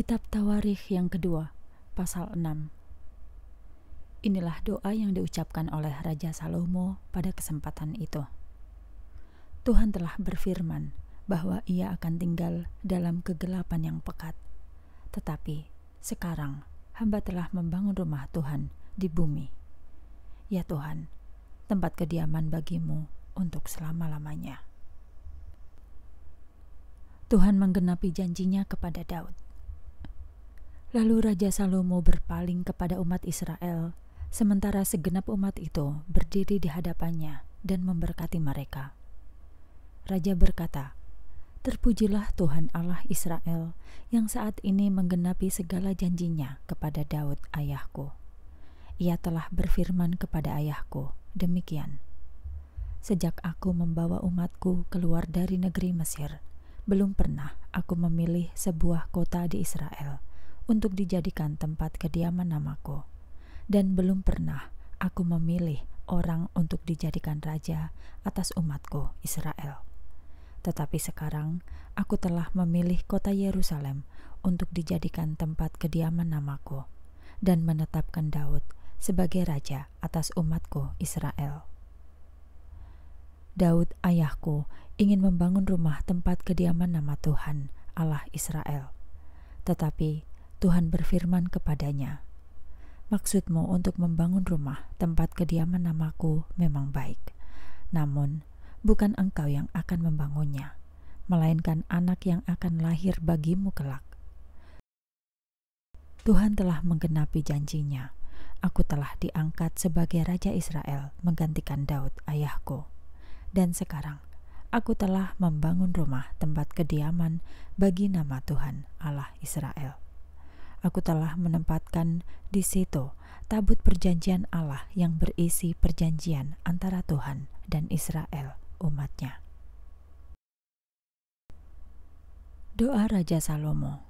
Kitab Tawarikh yang kedua, pasal 6. Inilah doa yang diucapkan oleh Raja Salomo pada kesempatan itu. Tuhan telah berfirman bahwa ia akan tinggal dalam kegelapan yang pekat. Tetapi sekarang hamba telah membangun rumah Tuhan di bumi. Ya Tuhan, tempat kediaman bagimu untuk selama-lamanya. Tuhan menggenapi janjinya kepada Daud. Lalu Raja Salomo berpaling kepada umat Israel, sementara segenap umat itu berdiri di hadapannya dan memberkati mereka. Raja berkata, Terpujilah Tuhan Allah Israel yang saat ini menggenapi segala janjinya kepada Daud ayahku. Ia telah berfirman kepada ayahku, demikian. Sejak aku membawa umatku keluar dari negeri Mesir, belum pernah aku memilih sebuah kota di Israel.' untuk dijadikan tempat kediaman namaku, dan belum pernah aku memilih orang untuk dijadikan raja atas umatku Israel. Tetapi sekarang aku telah memilih kota Yerusalem untuk dijadikan tempat kediaman namaku dan menetapkan Daud sebagai raja atas umatku Israel. Daud ayahku ingin membangun rumah tempat kediaman nama Tuhan Allah Israel. Tetapi Tuhan berfirman kepadanya, Maksudmu untuk membangun rumah tempat kediaman namaku memang baik. Namun, bukan engkau yang akan membangunnya, melainkan anak yang akan lahir bagimu kelak. Tuhan telah menggenapi janjinya. Aku telah diangkat sebagai Raja Israel menggantikan Daud ayahku. Dan sekarang, aku telah membangun rumah tempat kediaman bagi nama Tuhan Allah Israel aku telah menempatkan di situ tabut perjanjian Allah yang berisi perjanjian antara Tuhan dan Israel umatnya. Doa Raja Salomo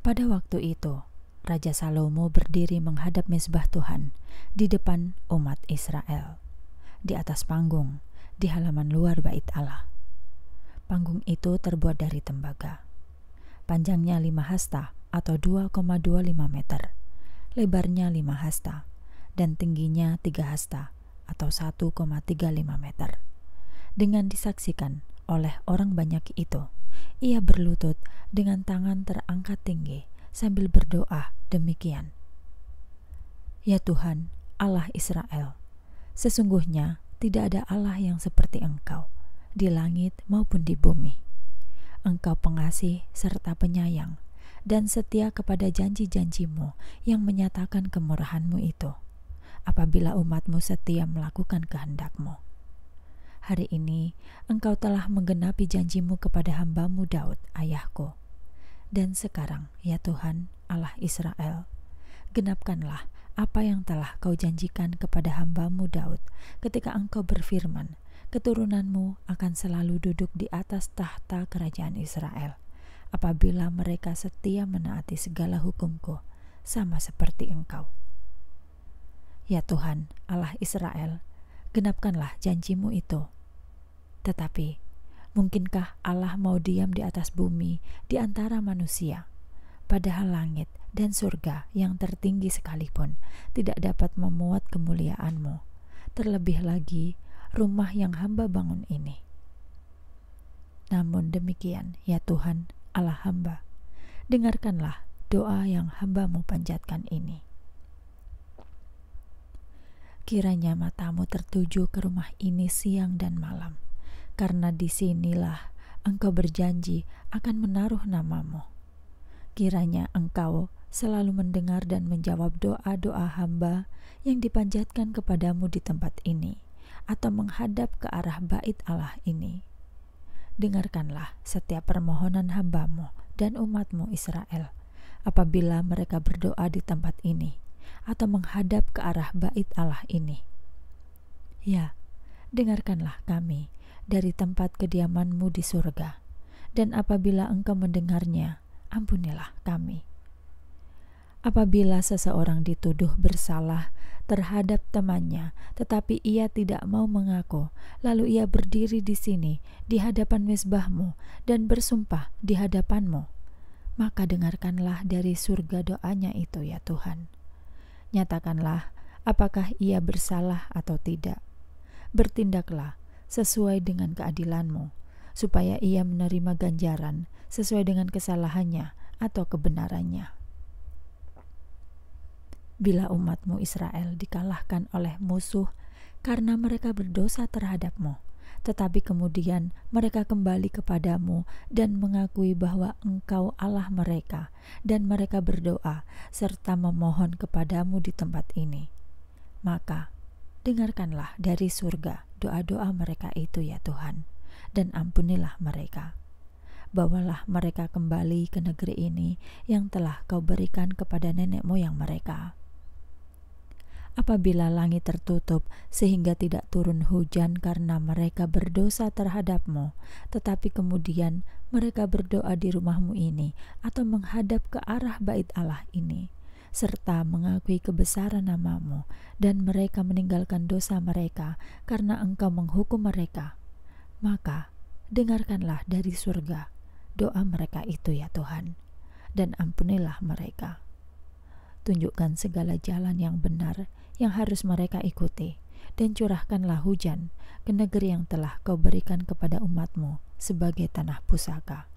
Pada waktu itu, Raja Salomo berdiri menghadap mesbah Tuhan di depan umat Israel, di atas panggung, di halaman luar bait Allah. Panggung itu terbuat dari tembaga panjangnya 5 hasta atau 2,25 meter, lebarnya 5 hasta, dan tingginya 3 hasta atau 1,35 meter. Dengan disaksikan oleh orang banyak itu, ia berlutut dengan tangan terangkat tinggi sambil berdoa demikian. Ya Tuhan, Allah Israel, sesungguhnya tidak ada Allah yang seperti Engkau, di langit maupun di bumi. Engkau pengasih serta penyayang dan setia kepada janji-janjimu yang menyatakan kemurahanmu itu apabila umatmu setia melakukan kehendakmu. Hari ini engkau telah menggenapi janjimu kepada hambamu Daud, ayahku. Dan sekarang, ya Tuhan, Allah Israel, genapkanlah apa yang telah kau janjikan kepada hambamu Daud ketika engkau berfirman, keturunanmu akan selalu duduk di atas tahta kerajaan Israel apabila mereka setia menaati segala hukumku sama seperti engkau. Ya Tuhan, Allah Israel, genapkanlah janjimu itu. Tetapi, mungkinkah Allah mau diam di atas bumi di antara manusia, padahal langit dan surga yang tertinggi sekalipun tidak dapat memuat kemuliaanmu, terlebih lagi rumah yang hamba bangun ini. Namun demikian, ya Tuhan, Allah hamba, dengarkanlah doa yang hambamu panjatkan ini. Kiranya matamu tertuju ke rumah ini siang dan malam, karena disinilah engkau berjanji akan menaruh namamu. Kiranya engkau selalu mendengar dan menjawab doa-doa hamba yang dipanjatkan kepadamu di tempat ini atau menghadap ke arah bait Allah ini. Dengarkanlah setiap permohonan hambamu dan umatmu Israel apabila mereka berdoa di tempat ini atau menghadap ke arah bait Allah ini. Ya, dengarkanlah kami dari tempat kediamanmu di surga, dan apabila engkau mendengarnya, ampunilah kami.' Apabila seseorang dituduh bersalah terhadap temannya, tetapi ia tidak mau mengaku, lalu ia berdiri di sini, di hadapan mesbahmu, dan bersumpah di hadapanmu, maka dengarkanlah dari surga doanya itu, ya Tuhan. Nyatakanlah apakah ia bersalah atau tidak. Bertindaklah sesuai dengan keadilanmu, supaya ia menerima ganjaran sesuai dengan kesalahannya atau kebenarannya bila umatmu Israel dikalahkan oleh musuh karena mereka berdosa terhadapmu. Tetapi kemudian mereka kembali kepadamu dan mengakui bahwa engkau Allah mereka dan mereka berdoa serta memohon kepadamu di tempat ini. Maka dengarkanlah dari surga doa-doa mereka itu ya Tuhan dan ampunilah mereka bawalah mereka kembali ke negeri ini yang telah kau berikan kepada nenek moyang mereka apabila langit tertutup sehingga tidak turun hujan karena mereka berdosa terhadapmu, tetapi kemudian mereka berdoa di rumahmu ini atau menghadap ke arah bait Allah ini serta mengakui kebesaran namamu dan mereka meninggalkan dosa mereka karena engkau menghukum mereka maka dengarkanlah dari surga doa mereka itu ya Tuhan dan ampunilah mereka tunjukkan segala jalan yang benar yang harus mereka ikuti, dan curahkanlah hujan ke negeri yang telah kau berikan kepada umatmu sebagai tanah pusaka.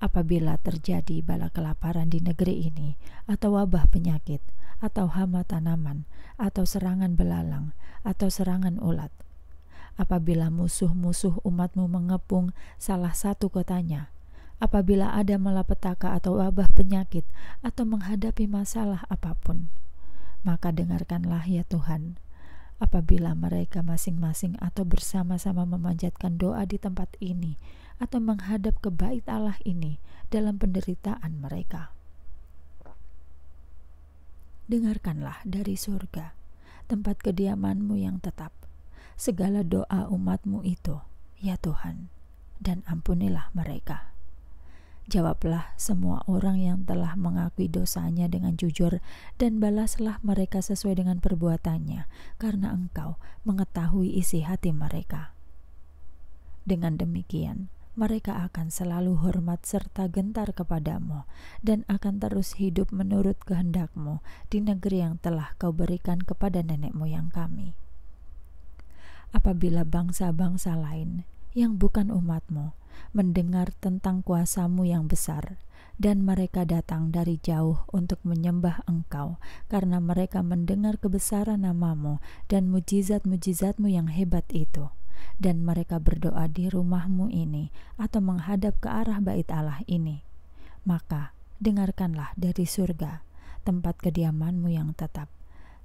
Apabila terjadi bala kelaparan di negeri ini, atau wabah penyakit, atau hama tanaman, atau serangan belalang, atau serangan ulat, apabila musuh-musuh umatmu mengepung salah satu kotanya, apabila ada malapetaka atau wabah penyakit, atau menghadapi masalah apapun, maka dengarkanlah ya Tuhan. Apabila mereka masing-masing atau bersama-sama memanjatkan doa di tempat ini atau menghadap ke bait Allah ini dalam penderitaan mereka. Dengarkanlah dari surga, tempat kediamanmu yang tetap, segala doa umatmu itu, ya Tuhan, dan ampunilah mereka. Jawablah semua orang yang telah mengakui dosanya dengan jujur dan balaslah mereka sesuai dengan perbuatannya karena engkau mengetahui isi hati mereka. Dengan demikian, mereka akan selalu hormat serta gentar kepadamu dan akan terus hidup menurut kehendakmu di negeri yang telah kau berikan kepada nenek moyang kami. Apabila bangsa-bangsa lain yang bukan umatmu mendengar tentang kuasamu yang besar, dan mereka datang dari jauh untuk menyembah Engkau, karena mereka mendengar kebesaran namamu dan mujizat-mujizatmu yang hebat itu. Dan mereka berdoa di rumahmu ini atau menghadap ke arah bait Allah ini. Maka dengarkanlah dari surga, tempat kediamanmu yang tetap,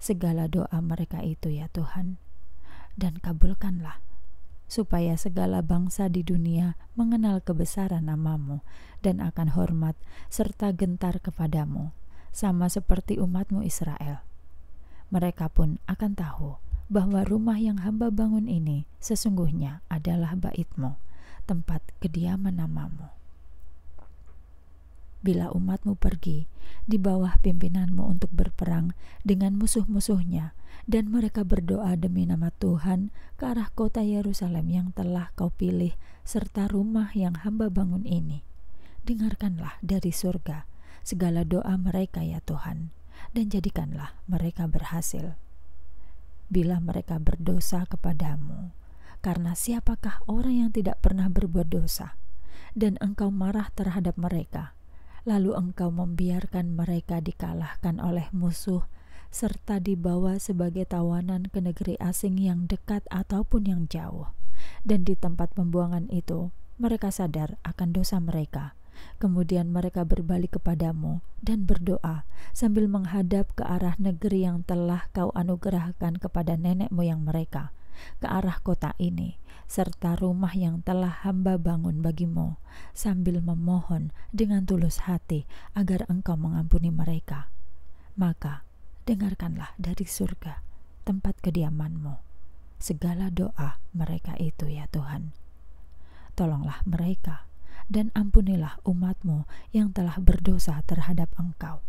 segala doa mereka itu ya Tuhan. Dan kabulkanlah supaya segala bangsa di dunia mengenal kebesaran namamu dan akan hormat serta gentar kepadamu, sama seperti umatmu Israel. Mereka pun akan tahu bahwa rumah yang hamba bangun ini sesungguhnya adalah baitmu, tempat kediaman namamu bila umatmu pergi di bawah pimpinanmu untuk berperang dengan musuh-musuhnya dan mereka berdoa demi nama Tuhan ke arah kota Yerusalem yang telah kau pilih serta rumah yang hamba bangun ini. Dengarkanlah dari surga segala doa mereka ya Tuhan dan jadikanlah mereka berhasil. Bila mereka berdosa kepadamu, karena siapakah orang yang tidak pernah berbuat dosa, dan engkau marah terhadap mereka, lalu engkau membiarkan mereka dikalahkan oleh musuh serta dibawa sebagai tawanan ke negeri asing yang dekat ataupun yang jauh. Dan di tempat pembuangan itu, mereka sadar akan dosa mereka. Kemudian mereka berbalik kepadamu dan berdoa sambil menghadap ke arah negeri yang telah kau anugerahkan kepada nenek moyang mereka ke arah kota ini, serta rumah yang telah hamba bangun bagimu, sambil memohon dengan tulus hati agar engkau mengampuni mereka. Maka, dengarkanlah dari surga, tempat kediamanmu, segala doa mereka itu ya Tuhan. Tolonglah mereka dan ampunilah umatmu yang telah berdosa terhadap engkau.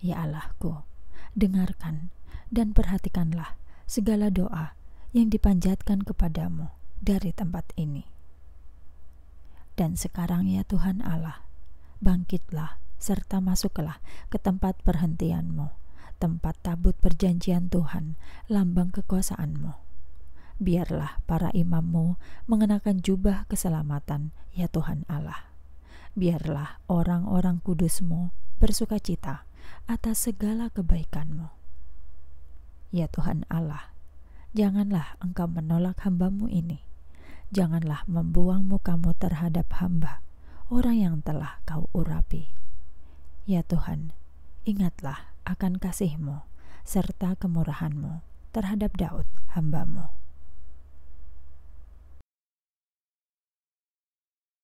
Ya Allahku, dengarkan dan perhatikanlah segala doa yang dipanjatkan kepadamu dari tempat ini. Dan sekarang ya Tuhan Allah, bangkitlah serta masuklah ke tempat perhentianmu, tempat tabut perjanjian Tuhan, lambang kekuasaanmu. Biarlah para imammu mengenakan jubah keselamatan, ya Tuhan Allah. Biarlah orang-orang kudusmu bersuka cita atas segala kebaikanmu Ya Tuhan Allah, janganlah engkau menolak hambamu ini. Janganlah membuang mukamu terhadap hamba, orang yang telah kau urapi. Ya Tuhan, ingatlah akan kasihmu serta kemurahanmu terhadap Daud hambamu.